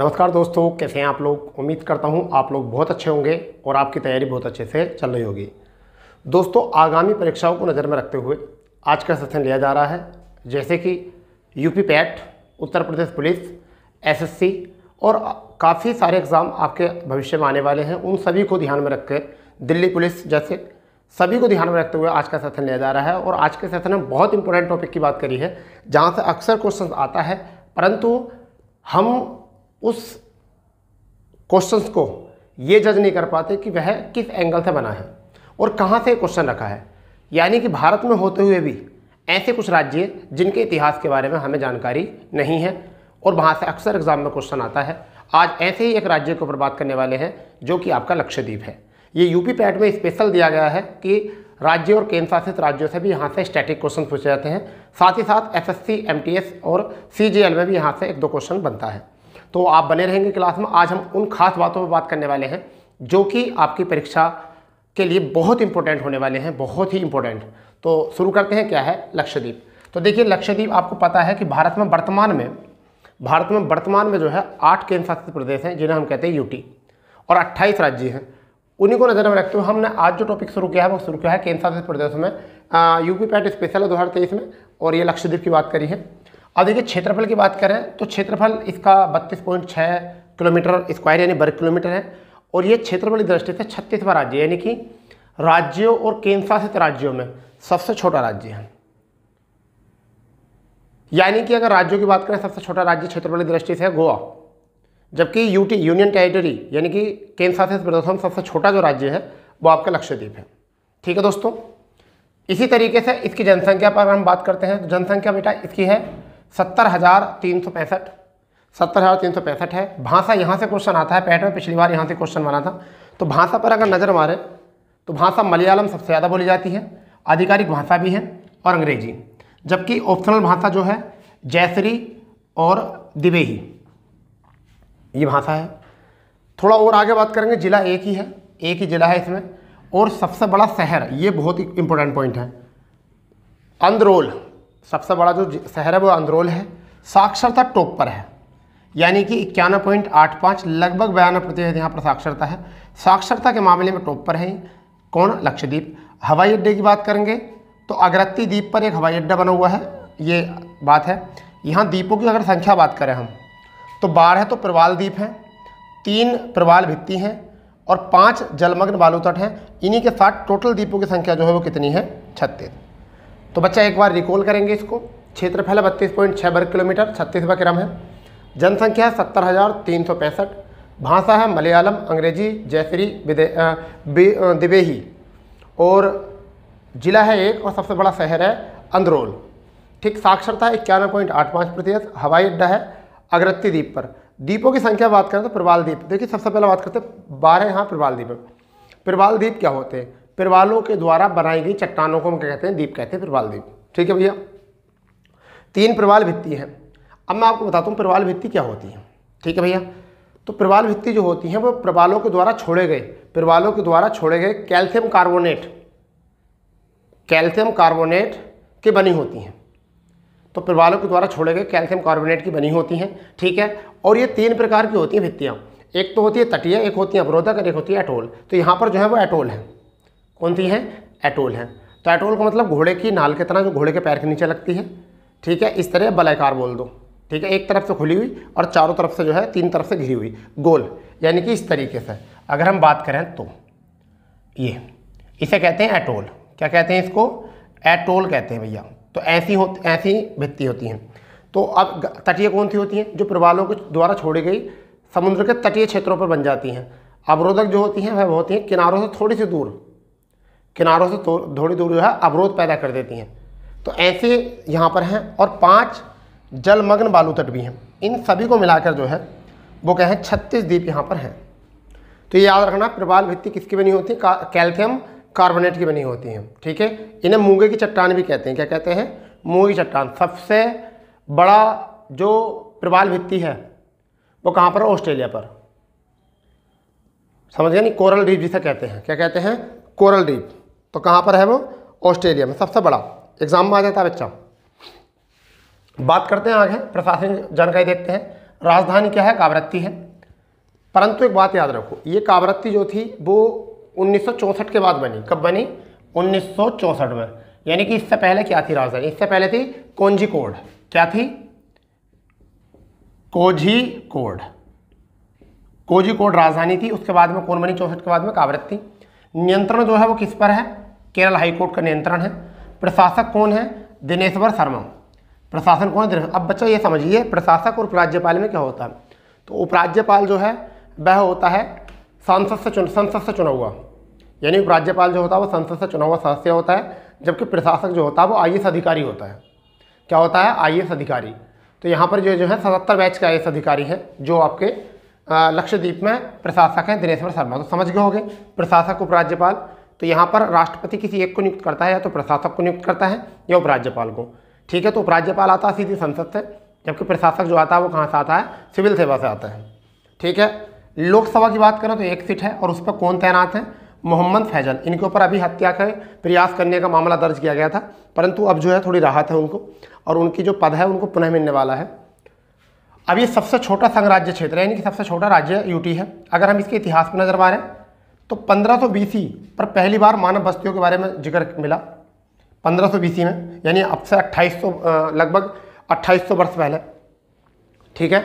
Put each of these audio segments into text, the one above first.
नमस्कार दोस्तों कैसे हैं आप लोग उम्मीद करता हूं आप लोग बहुत अच्छे होंगे और आपकी तैयारी बहुत अच्छे से चल रही होगी दोस्तों आगामी परीक्षाओं को नज़र में रखते हुए आज का सेशन लिया जा रहा है जैसे कि UP PET Uttar Pradesh police SSC और काफ़ी सारे एग्ज़ाम आपके भविष्य में आने वाले हैं उन सभी को ध्यान में रख दिल्ली पुलिस जैसे सभी को ध्यान में रखते हुए आज का सेशन लिया जा रहा है और आज के सेशन में बहुत इंपॉर्टेंट टॉपिक की बात करी है जहाँ से अक्सर क्वेश्चन आता है परंतु हम उस क्वेश्चंस को ये जज नहीं कर पाते कि वह किस एंगल से बना है और कहाँ से क्वेश्चन रखा है यानी कि भारत में होते हुए भी ऐसे कुछ राज्य जिनके इतिहास के बारे में हमें जानकारी नहीं है और वहाँ से अक्सर एग्ज़ाम में क्वेश्चन आता है आज ऐसे ही एक राज्य के ऊपर बात करने वाले हैं जो कि आपका लक्षद्वीप है ये यूपी पैट में स्पेशल दिया गया है कि राज्य और केंद्र शासित राज्यों से भी यहाँ से स्टैटिक क्वेश्चन पूछे जाते हैं साथ ही साथ एसएससी, एमटीएस और सीजीएल में भी यहाँ से एक दो क्वेश्चन बनता है तो आप बने रहेंगे क्लास में आज हम उन खास बातों पर बात करने वाले हैं जो कि आपकी परीक्षा के लिए बहुत इंपॉर्टेंट होने वाले हैं बहुत ही इंपॉर्टेंट तो शुरू करते हैं क्या है लक्षद्वीप तो देखिए लक्षद्वीप आपको पता है कि भारत में वर्तमान में भारत में वर्तमान में जो है आठ केंद्र शासित प्रदेश हैं जिन्हें हम कहते हैं यूटी और अट्ठाईस राज्य हैं उन्हीं को नजर में रखते हुए हमने आज जो टॉपिक शुरू किया है वो शुरू किया है केंद्र शासित प्रदेश में यूपी पैट स्पेशल है दो में और ये लक्षद्वीप की बात करी है अब देखिए क्षेत्रफल की बात करें तो क्षेत्रफल इसका बत्तीस पॉइंट छः किलोमीटर स्क्वायर यानी वर्ग किलोमीटर है और ये क्षेत्रफल की दृष्टि से छत्तीसवां राज्य यानी कि राज्यों और केंद्रशासित राज्यों में सबसे छोटा राज्य है यानी कि अगर राज्यों की बात करें सबसे छोटा राज्य क्षेत्रफल की दृष्टि से है गोवा जबकि यूटी यूनियन टेरिटरी यानी कि केंद्रशासित प्रदेशों में सबसे छोटा जो राज्य है वो आपका लक्षद्वीप है ठीक है दोस्तों इसी तरीके से इसकी जनसंख्या पर हम बात करते हैं तो जनसंख्या बेटा इसकी है सत्तर हज़ार तीन सौ पैंसठ सत्तर हज़ार तीन सौ पैंसठ है भाषा यहाँ से क्वेश्चन आता है पैठ में पिछली बार यहाँ से क्वेश्चन बना था तो भाषा पर अगर नज़र मारें तो भाषा मलयालम सबसे ज़्यादा बोली जाती है आधिकारिक भाषा भी है और अंग्रेजी जबकि ऑप्शनल भाषा जो है जैसरी और दिवेही ये भाषा है थोड़ा और आगे बात करेंगे ज़िला एक ही है एक ही ज़िला है इसमें और सबसे बड़ा शहर ये बहुत ही इंपॉर्टेंट पॉइंट है अंदरोल सबसे बड़ा जो शहर है वो अंदरोल है साक्षरता टॉप पर है यानी कि इक्यानवे पॉइंट आठ पाँच लगभग बयानवे प्रतिशत यहाँ पर साक्षरता है साक्षरता के मामले में टॉप पर है कौन लक्षद्वीप हवाई अड्डे की बात करेंगे तो अगरत्ती द्वीप पर एक हवाई अड्डा बना हुआ है ये बात है यहाँ द्वीपों की अगर संख्या बात करें हम तो बारह तो प्रवाल द्वीप हैं तीन प्रवाल भित्ति हैं और पाँच जलमग्न बालू तट हैं इन्हीं के साथ टोटल द्वीपों की संख्या जो है वो कितनी है छत्तीस तो बच्चा एक बार रिकॉल करेंगे इसको क्षेत्रफल बत्तीस पॉइंट छः वर्ग किलोमीटर छत्तीसवा क्रम है जनसंख्या है सत्तर हज़ार तीन सौ पैंसठ भाषा है मलयालम अंग्रेजी जैसरी दिवेही और जिला है एक और सबसे बड़ा शहर है अंदरोल ठीक साक्षरता इक्यानवे पॉइंट आठ पाँच प्रतिशत हवाई अड्डा है अगरत्ती द्वीप पर द्वीपों की संख्या बात करें तो प्रवाल द्वीप देखिए सबसे पहले बात करते हैं बारह यहाँ प्रवाल द्वीप प्रवाल द्वीप क्या होते हैं प्रवालों के द्वारा बनाई गई चट्टानों को हम क्या कहते हैं द्वीप कहते हैं प्रवाल द्वीप ठीक है भैया तीन प्रवाल भित्ती हैं अब मैं आपको बताता हूँ प्रवाल भित्ती क्या होती है ठीक है भैया तो प्रवाल भित्ती जो होती है वो प्रवालों के द्वारा छोड़े गए प्रवालों के द्वारा छोड़े गए कैल्शियम कार्बोनेट कैल्शियम कार्बोनेट की बनी होती हैं तो प्रवालों के द्वारा छोड़े गए कैल्शियम कार्बोनेट की बनी होती हैं ठीक है और ये तीन प्रकार की होती हैं भित्तियाँ एक तो होती है तटिया एक होती है अवरोधक और एक होती है एटोल तो यहाँ पर जो है वो एटोल है कौन सी हैं एटोल हैं तो एटोल का मतलब घोड़े की नाल की तरह जो घोड़े के पैर के नीचे लगती है ठीक है इस तरह बलाकार बोल दो ठीक है एक तरफ से खुली हुई और चारों तरफ से जो है तीन तरफ से घिरी हुई गोल यानी कि इस तरीके से अगर हम बात करें तो ये इसे कहते हैं एटोल क्या कहते हैं इसको एटोल कहते हैं भैया तो ऐसी हो ऐसी भित्ति होती हैं तो अब तटीय कौन सी होती हैं जो प्रवालों के द्वारा छोड़ी गई समुद्र के तटीय क्षेत्रों पर बन जाती हैं अवरोधक जो होती हैं वह होती हैं किनारों से थोड़ी सी दूर किनारों से तो थोड़ी दूर जो है अवरोध पैदा कर देती हैं तो ऐसे यहाँ पर हैं और पाँच जलमग्न बालू तट भी हैं इन सभी को मिलाकर जो है वो कहें छत्तीस द्वीप यहाँ पर हैं तो ये याद रखना प्रबाल भित्ति किसकी बनी होती है का, कैल्शियम कार्बोनेट की बनी होती हैं ठीक है इन्हें मूंगे की चट्टान भी कहते हैं क्या कहते हैं मूंगे की चट्टान सबसे बड़ा जो प्रबाल भित्ति है वो कहाँ पर ऑस्ट्रेलिया पर समझ गए नहीं कोरल द्वीप जिसे कहते हैं क्या कहते हैं कोरल द्वीप तो कहाँ पर है वो ऑस्ट्रेलिया में सबसे बड़ा एग्ज़ाम में आ जाता है बच्चा बात करते हैं आगे प्रशासनिक जानकारी देखते हैं राजधानी क्या है कावरत्ती है परंतु एक बात याद रखो ये कावरत्ती जो थी वो उन्नीस के बाद बनी कब बनी उन्नीस में यानी कि इससे पहले क्या थी राजधानी इससे पहले थी कोड क्या थी कोझी कोड कोझी कोड राजधानी थी उसके बाद में कौन बनी चौसठ के बाद में कावरत्ती नियंत्रण जो है वो किस पर है केरल हाईकोर्ट का नियंत्रण है प्रशासक कौन है दिनेश्वर शर्मा प्रशासन कौन है अब बच्चों ये समझिए प्रशासक और उपराज्यपाल में क्या होता है तो उपराज्यपाल जो है वह होता है सांसद से चुन संसद से चुना हुआ यानी उपराज्यपाल जो होता है वो संसद से चुना हुआ सदस्य होता है जबकि प्रशासक जो होता है वो आई अधिकारी होता है क्या होता है आई अधिकारी तो यहाँ पर जो जो है सतहत्तर बैच के आई अधिकारी हैं जो आपके लक्षद्वीप में प्रशासक हैं दिनेश्वर शर्मा तो समझ गए होंगे प्रशासक उपराज्यपाल तो यहाँ पर राष्ट्रपति किसी एक को नियुक्त करता है या तो प्रशासक को नियुक्त करता है या उपराज्यपाल को ठीक है तो उपराज्यपाल आता है सीधी संसद से जबकि प्रशासक जो आता है वो कहाँ से आता है सिविल सेवा से आता है ठीक है लोकसभा की बात करें तो एक सीट है और उस पर कौन तैनात है मोहम्मद फैजल इनके ऊपर अभी हत्या का प्रयास करने का मामला दर्ज किया गया था परंतु अब जो है थोड़ी राहत है उनको और उनकी जो पद है उनको पुनः मिलने वाला है अब ये सबसे छोटा संघराज्य क्षेत्र है यानी कि सबसे छोटा राज्य यूटी है अगर हम इसके इतिहास पर नज़र मारें तो 1500 सौ बीसी पर पहली बार मानव बस्तियों के बारे में जिक्र मिला 1500 सौ बीसी में यानी अब से 2800 लगभग 2800 वर्ष पहले ठीक है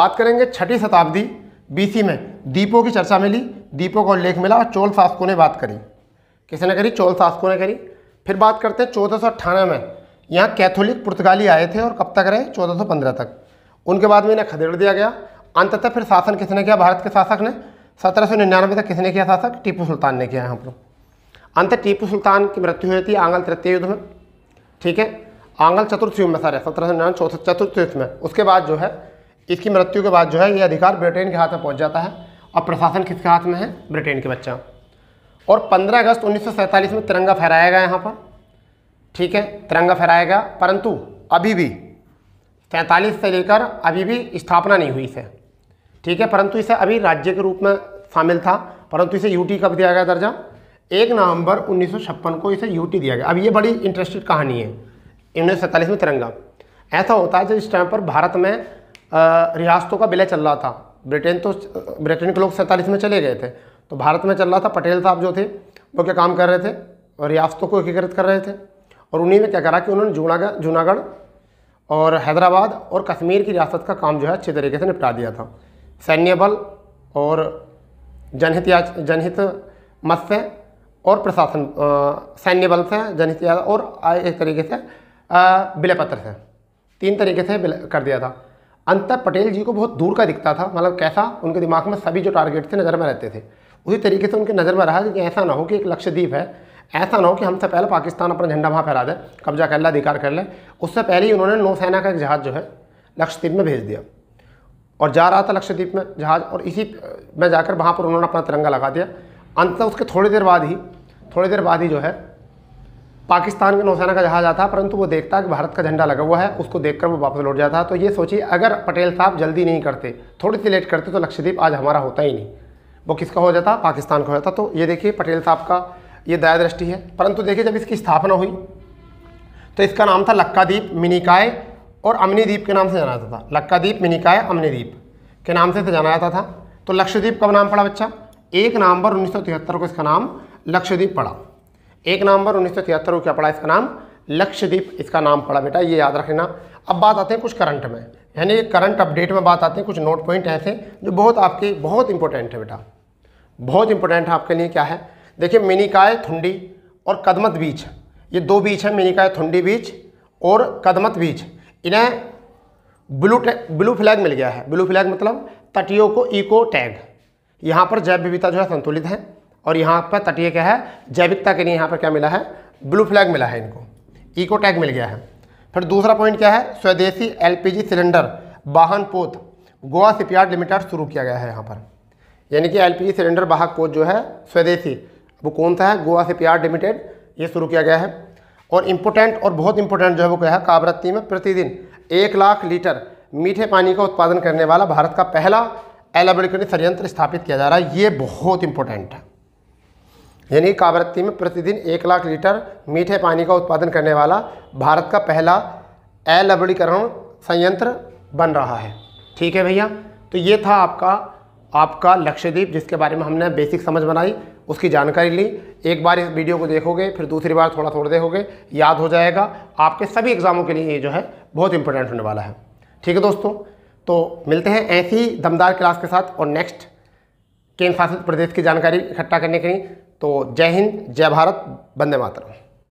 बात करेंगे छठी शताब्दी बीसी में दीपों की चर्चा मिली दीपों का उल्लेख मिला और चोल शासकों ने बात करी ने करी चोल शासकों ने करी फिर बात करते हैं चौदह में यहाँ कैथोलिक पुर्तगाली आए थे और कब तक रहे चौदह तक उनके बाद में इन्हें खदेड़ दिया गया अंततः फिर शासन किसने किया भारत के शासक ने सत्रह सौ निन्यानवे तक किसने किया शासक टीपू सुल्तान ने किया यहाँ पर अंत टीपू सुल्तान की मृत्यु हुई थी आंगल तृतीय युद्ध में ठीक है आंगल चतुर्थ युद्ध में सर सत्रह सौ निन्यानवे चौथ चतुर्थ युद्ध में उसके बाद जो है इसकी मृत्यु के बाद जो है ये अधिकार ब्रिटेन के हाथ में पहुँच जाता है और प्रशासन किसके हाथ में है ब्रिटेन के बच्चा और पंद्रह अगस्त उन्नीस में तिरंगा फहराया गया यहाँ पर ठीक है तिरंगा फहराया गया परंतु अभी भी सैंतालीस से लेकर अभी भी स्थापना नहीं हुई इसे ठीक है परंतु इसे अभी राज्य के रूप में शामिल था परंतु इसे यूटी कब दिया गया दर्जा एक नवंबर उन्नीस को इसे यूटी दिया गया अब ये बड़ी इंटरेस्टेड कहानी है उन्नीस में तिरंगा ऐसा होता है जब इस टाइम पर भारत में रियासतों का विलय चल रहा था ब्रिटेन तो ब्रिटेन के लोग सैंतालीस में चले गए थे तो भारत में चल रहा था पटेल साहब जो थे वो क्या काम कर रहे थे और रियासतों को एकीकृत कर रहे थे और उन्हीं में क्या करा कि उन्होंने जूनागढ़ जूनागढ़ और हैदराबाद और कश्मीर की रियासत का काम जो है अच्छे तरीके से निपटा दिया था सैन्य बल और जनहित जनहित मत से और प्रशासन सैन्य बल से जनहित या और एक तरीके से विलय पत्र से तीन तरीके से कर दिया था अंत पटेल जी को बहुत दूर का दिखता था मतलब कैसा उनके दिमाग में सभी जो टारगेट थे नज़र में रहते थे उसी तरीके से उनके नज़र में रहा कि ऐसा ना हो कि एक लक्षद्वीप है ऐसा ना हो कि हमसे पहले पाकिस्तान अपना झंडा वहाँ फहरा दे कब्जा कर ले अधिकार कर ले उससे पहले ही उन्होंने नौसेना का एक जहाज़ जो है लक्षद्वीप में भेज दिया और जा रहा था लक्षद्वीप में जहाज़ और इसी में जाकर वहाँ पर उन्होंने अपना तिरंगा लगा दिया अंत उसके थोड़ी देर बाद ही थोड़ी देर बाद ही जो है पाकिस्तान के नौसेना का जहाज़ आता परंतु वो देखता है कि भारत का झंडा लगा हुआ है उसको देखकर वो वापस लौट जाता है तो ये सोचिए अगर पटेल साहब जल्दी नहीं करते थोड़ी सी लेट करते तो लक्षद्वीप आज हमारा होता ही नहीं वो किसका हो जाता पाकिस्तान का हो जाता तो ये देखिए पटेल साहब का ये दया दृष्टि है परंतु देखिए जब इसकी स्थापना हुई तो इसका नाम था लक्काद्वीप मिनिकाय और अमनीद्वीप के नाम से जाना जाता था लक्काद्वीप मिनिकाय अमनीद्वीप के नाम से जाना जाता था तो लक्षद्वीप कब नाम पड़ा बच्चा एक नवंबर उन्नीस को इसका नाम लक्षद्वीप पड़ा एक नवंबर उन्नीस को क्या पड़ा इसका नाम लक्षद्वीप इसका नाम पड़ा बेटा ये याद रखना अब बात आते हैं कुछ करंट में यानी करंट अपडेट में बात आते हैं कुछ नोट पॉइंट ऐसे जो बहुत आपके बहुत इंपॉर्टेंट है बेटा बहुत इंपॉर्टेंट है आपके लिए क्या है देखिए मिनिकाय थुंडी और कदमत बीच ये दो बीच हैं मिनिकाय थुंडी बीच और कदमत बीच इन्हें ब्लू ब्लू फ्लैग मिल गया है ब्लू फ्लैग मतलब तटियों को इको टैग यहाँ पर जैव विविधता जो है संतुलित है और यहाँ पर तटीय क्या है जैविकता के लिए यहाँ पर क्या मिला है ब्लू फ्लैग मिला है इनको इको टैग मिल गया है फिर दूसरा पॉइंट क्या है स्वदेशी एलपीजी सिलेंडर वाहन पोत गोवा सिपयार्ड लिमिटेड शुरू किया गया है यहाँ पर यानी कि एलपीजी सिलेंडर वाहक पोत जो है स्वदेशी वो कौन सा है गोवा से प्यार लिमिटेड ये शुरू किया गया है और इम्पोर्टेंट और बहुत इंपॉर्टेंट जो है वो क्या है काबरत्ती में प्रतिदिन एक लाख लीटर मीठे पानी का उत्पादन करने वाला भारत का पहला एलाबोरेटरी संयंत्र स्थापित किया जा रहा है ये बहुत इंपॉर्टेंट है यानी काबरत्ती में प्रतिदिन एक लाख लीटर मीठे पानी का उत्पादन करने वाला भारत का पहला एलबड़ीकरण संयंत्र बन रहा है ठीक है भैया तो ये था आपका आपका लक्ष्यद्वीप जिसके बारे में हमने बेसिक समझ बनाई उसकी जानकारी ली एक बार इस वीडियो को देखोगे फिर दूसरी बार थोड़ा थोड़ा देखोगे याद हो जाएगा आपके सभी एग्ज़ामों के लिए ये जो है बहुत इंपॉर्टेंट होने वाला है ठीक है दोस्तों तो मिलते हैं ऐसी ही दमदार क्लास के साथ और नेक्स्ट केंद्र शासित प्रदेश की जानकारी इकट्ठा करने के लिए तो जय हिंद जय भारत वंदे मातरम